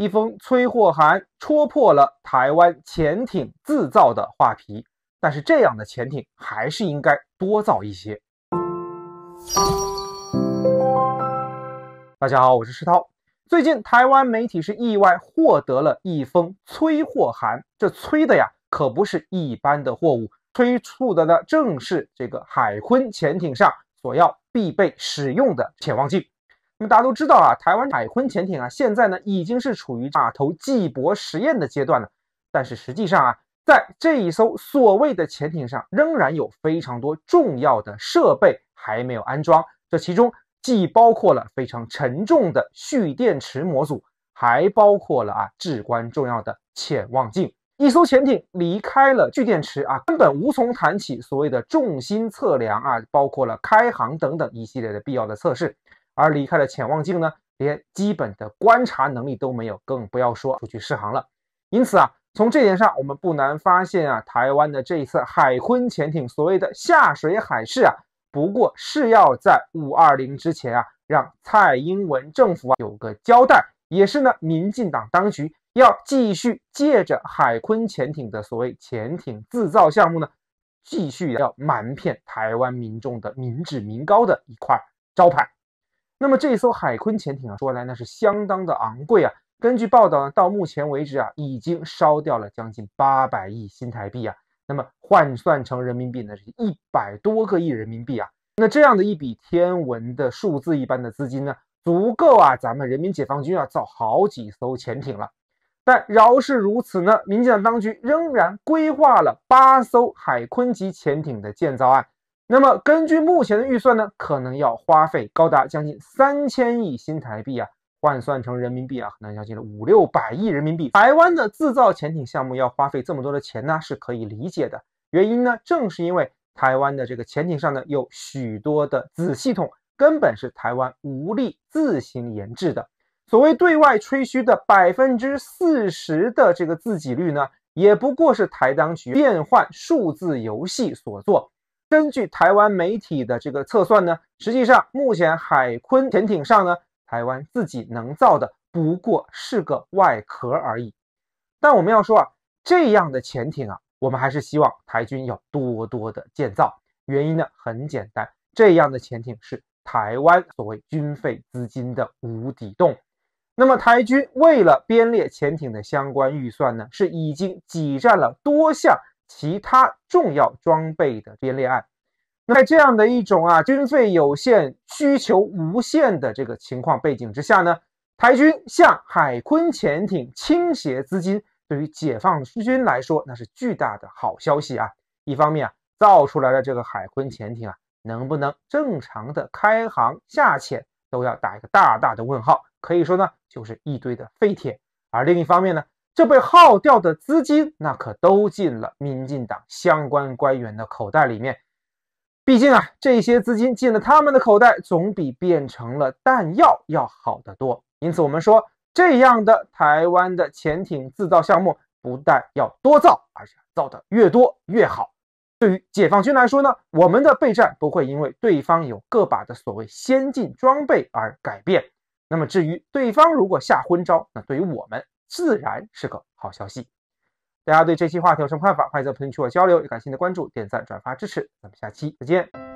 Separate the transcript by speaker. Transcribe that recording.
Speaker 1: 一封催货函戳破了台湾潜艇自造的画皮，但是这样的潜艇还是应该多造一些。大家好，我是石涛。最近台湾媒体是意外获得了一封催货函，这催的呀可不是一般的货物，催促的呢正是这个海鲲潜艇上所要必备使用的潜望镜。那么大家都知道啊，台湾海鲲潜艇啊，现在呢已经是处于码头计博实验的阶段了。但是实际上啊，在这一艘所谓的潜艇上，仍然有非常多重要的设备还没有安装。这其中既包括了非常沉重的蓄电池模组，还包括了啊至关重要的潜望镜。一艘潜艇离开了蓄电池啊，根本无从谈起所谓的重心测量啊，包括了开航等等一系列的必要的测试。而离开了潜望镜呢，连基本的观察能力都没有，更不要说出去试航了。因此啊，从这点上，我们不难发现啊，台湾的这一次海鲲潜艇所谓的下水海试啊，不过是要在五二零之前啊，让蔡英文政府啊有个交代，也是呢，民进党当局要继续借着海昆潜艇的所谓潜艇制造项目呢，继续要瞒骗台湾民众的民脂民膏的一块招牌。那么这艘海鲲潜艇啊，说来那是相当的昂贵啊。根据报道呢，到目前为止啊，已经烧掉了将近八百亿新台币啊。那么换算成人民币呢，是一百多个亿人民币啊。那这样的一笔天文的数字一般的资金呢，足够啊，咱们人民解放军啊造好几艘潜艇了。但饶是如此呢，民进党当局仍然规划了八艘海鲲级潜艇的建造案。那么根据目前的预算呢，可能要花费高达将近三千亿新台币啊，换算成人民币啊，可能将近五六百亿人民币。台湾的自造潜艇项目要花费这么多的钱呢，是可以理解的。原因呢，正是因为台湾的这个潜艇上呢，有许多的子系统根本是台湾无力自行研制的。所谓对外吹嘘的百分之四十的这个自给率呢，也不过是台当局变换数字游戏所做。根据台湾媒体的这个测算呢，实际上目前海鲲潜艇上呢，台湾自己能造的不过是个外壳而已。但我们要说啊，这样的潜艇啊，我们还是希望台军要多多的建造。原因呢很简单，这样的潜艇是台湾所谓军费资金的无底洞。那么台军为了编列潜艇的相关预算呢，是已经挤占了多项。其他重要装备的编列案，那在这样的一种啊军费有限、需求无限的这个情况背景之下呢，台军向海鲲潜艇倾斜资金，对于解放军来说那是巨大的好消息啊！一方面啊，造出来的这个海鲲潜艇啊，能不能正常的开航下潜，都要打一个大大的问号，可以说呢就是一堆的废铁；而另一方面呢。这被耗掉的资金，那可都进了民进党相关官员的口袋里面。毕竟啊，这些资金进了他们的口袋，总比变成了弹药要好得多。因此，我们说，这样的台湾的潜艇自造项目，不但要多造，而且造的越多越好。对于解放军来说呢，我们的备战不会因为对方有个把的所谓先进装备而改变。那么，至于对方如果下昏招，那对于我们。自然是个好消息。大家对这期话题有什么看法？欢迎在评论区我交流。也感谢您的关注、点赞、转发支持。咱们下期再见。